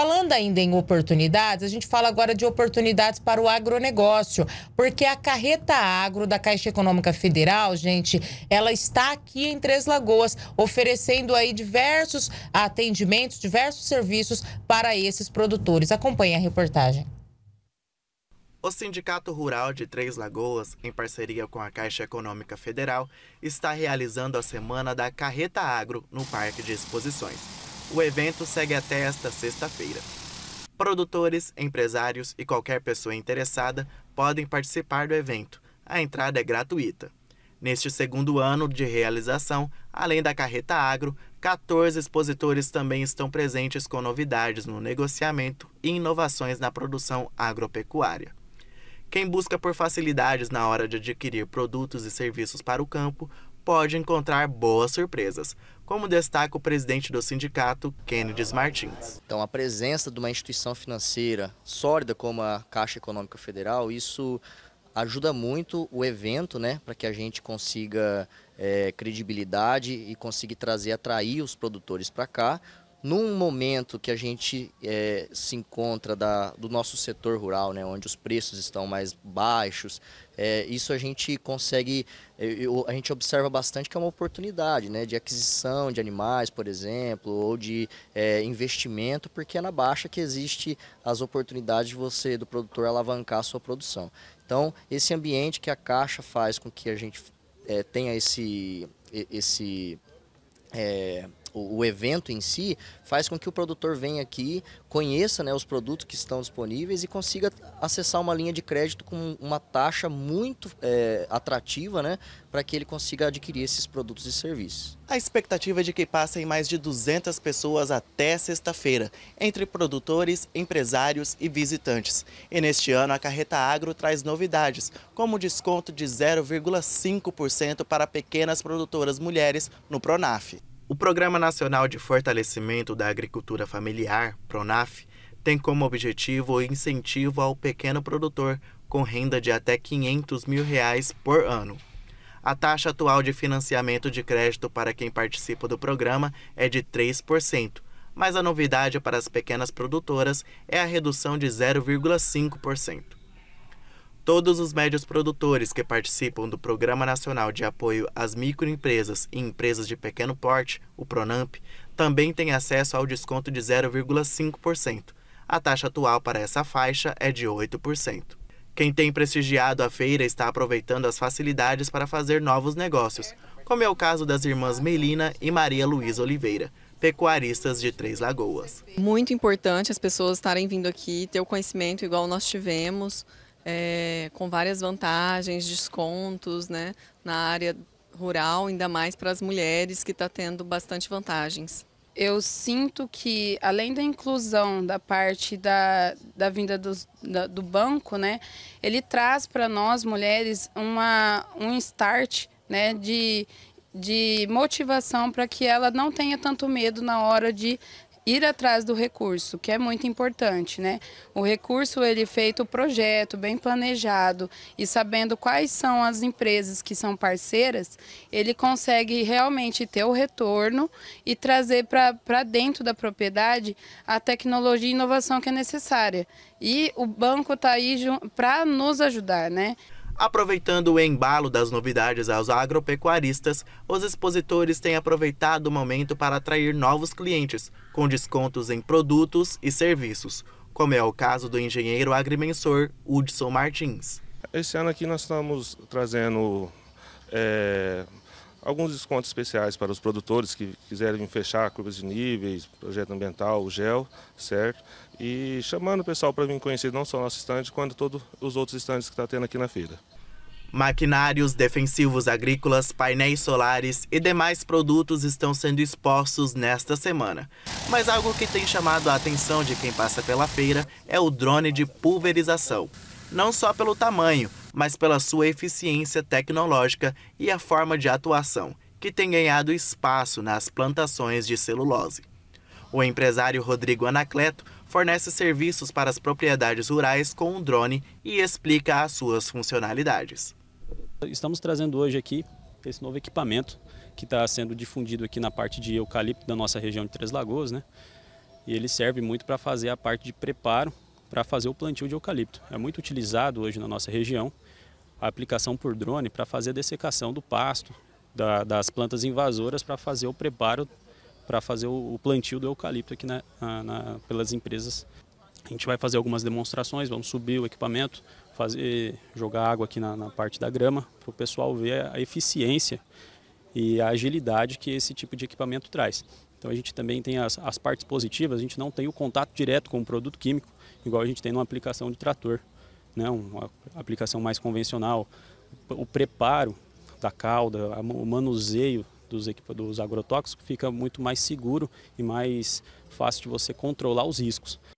Falando ainda em oportunidades, a gente fala agora de oportunidades para o agronegócio, porque a carreta agro da Caixa Econômica Federal, gente, ela está aqui em Três Lagoas, oferecendo aí diversos atendimentos, diversos serviços para esses produtores. Acompanhe a reportagem. O Sindicato Rural de Três Lagoas, em parceria com a Caixa Econômica Federal, está realizando a semana da Carreta Agro no Parque de Exposições. O evento segue até esta sexta-feira. Produtores, empresários e qualquer pessoa interessada podem participar do evento. A entrada é gratuita. Neste segundo ano de realização, além da carreta agro, 14 expositores também estão presentes com novidades no negociamento e inovações na produção agropecuária. Quem busca por facilidades na hora de adquirir produtos e serviços para o campo pode encontrar boas surpresas, como destaca o presidente do sindicato, Kennedy Martins. Então, a presença de uma instituição financeira sólida como a Caixa Econômica Federal, isso ajuda muito o evento, né, para que a gente consiga é, credibilidade e consiga trazer, atrair os produtores para cá, num momento que a gente é, se encontra da, do nosso setor rural, né, onde os preços estão mais baixos, é, isso a gente consegue, é, eu, a gente observa bastante que é uma oportunidade né, de aquisição de animais, por exemplo, ou de é, investimento, porque é na baixa que existe as oportunidades de você, do produtor, alavancar a sua produção. Então, esse ambiente que a Caixa faz com que a gente é, tenha esse, esse é, o, evento em si faz com que o produtor venha aqui, conheça né, os produtos que estão disponíveis e consiga acessar uma linha de crédito com uma taxa muito é, atrativa né, para que ele consiga adquirir esses produtos e serviços. A expectativa é de que passem mais de 200 pessoas até sexta-feira, entre produtores, empresários e visitantes. E neste ano, a Carreta Agro traz novidades, como desconto de 0,5% para pequenas produtoras mulheres no Pronaf. O Programa Nacional de Fortalecimento da Agricultura Familiar, PRONAF, tem como objetivo o incentivo ao pequeno produtor com renda de até 500 mil reais por ano. A taxa atual de financiamento de crédito para quem participa do programa é de 3%, mas a novidade para as pequenas produtoras é a redução de 0,5%. Todos os médios produtores que participam do Programa Nacional de Apoio às Microempresas e Empresas de Pequeno Porte, o PRONAMP, também têm acesso ao desconto de 0,5%. A taxa atual para essa faixa é de 8%. Quem tem prestigiado a feira está aproveitando as facilidades para fazer novos negócios, como é o caso das irmãs Melina e Maria Luísa Oliveira, pecuaristas de Três Lagoas. Muito importante as pessoas estarem vindo aqui, ter o conhecimento igual nós tivemos, é, com várias vantagens, descontos né, na área rural, ainda mais para as mulheres que está tendo bastante vantagens. Eu sinto que, além da inclusão da parte da, da vinda do da, do banco, né, ele traz para nós mulheres uma, um start né, de, de motivação para que ela não tenha tanto medo na hora de ir atrás do recurso, que é muito importante, né? O recurso ele é feito o projeto bem planejado e sabendo quais são as empresas que são parceiras, ele consegue realmente ter o retorno e trazer para dentro da propriedade a tecnologia e inovação que é necessária. E o banco está aí para nos ajudar, né? Aproveitando o embalo das novidades aos agropecuaristas, os expositores têm aproveitado o momento para atrair novos clientes, com descontos em produtos e serviços, como é o caso do engenheiro agrimensor Hudson Martins. Esse ano aqui nós estamos trazendo é, alguns descontos especiais para os produtores que quiserem fechar curvas de níveis, projeto ambiental, o GEL, certo? E chamando o pessoal para vir conhecer não só o nosso estande, quanto todos os outros estandes que está tendo aqui na feira. Maquinários, defensivos agrícolas, painéis solares e demais produtos estão sendo expostos nesta semana. Mas algo que tem chamado a atenção de quem passa pela feira é o drone de pulverização. Não só pelo tamanho, mas pela sua eficiência tecnológica e a forma de atuação, que tem ganhado espaço nas plantações de celulose. O empresário Rodrigo Anacleto fornece serviços para as propriedades rurais com um drone e explica as suas funcionalidades. Estamos trazendo hoje aqui esse novo equipamento que está sendo difundido aqui na parte de eucalipto da nossa região de Três Lagoas, né? E ele serve muito para fazer a parte de preparo para fazer o plantio de eucalipto. É muito utilizado hoje na nossa região a aplicação por drone para fazer a dessecação do pasto, da, das plantas invasoras para fazer o preparo, para fazer o, o, plantio do eucalipto aqui na, na, na, pelas empresas. A gente vai fazer algumas demonstrações, vamos subir o equipamento, fazer jogar água aqui na, parte da grama para o pessoal ver a eficiência e a agilidade que esse tipo de equipamento traz. Então a gente também tem as, as partes positivas, a gente não tem o contato direto com o produto químico, igual a gente tem numa aplicação de trator, né? uma aplicação mais convencional. O preparo da cauda, o manuseio dos, dos agrotóxicos fica muito mais seguro e mais fácil de você controlar os riscos.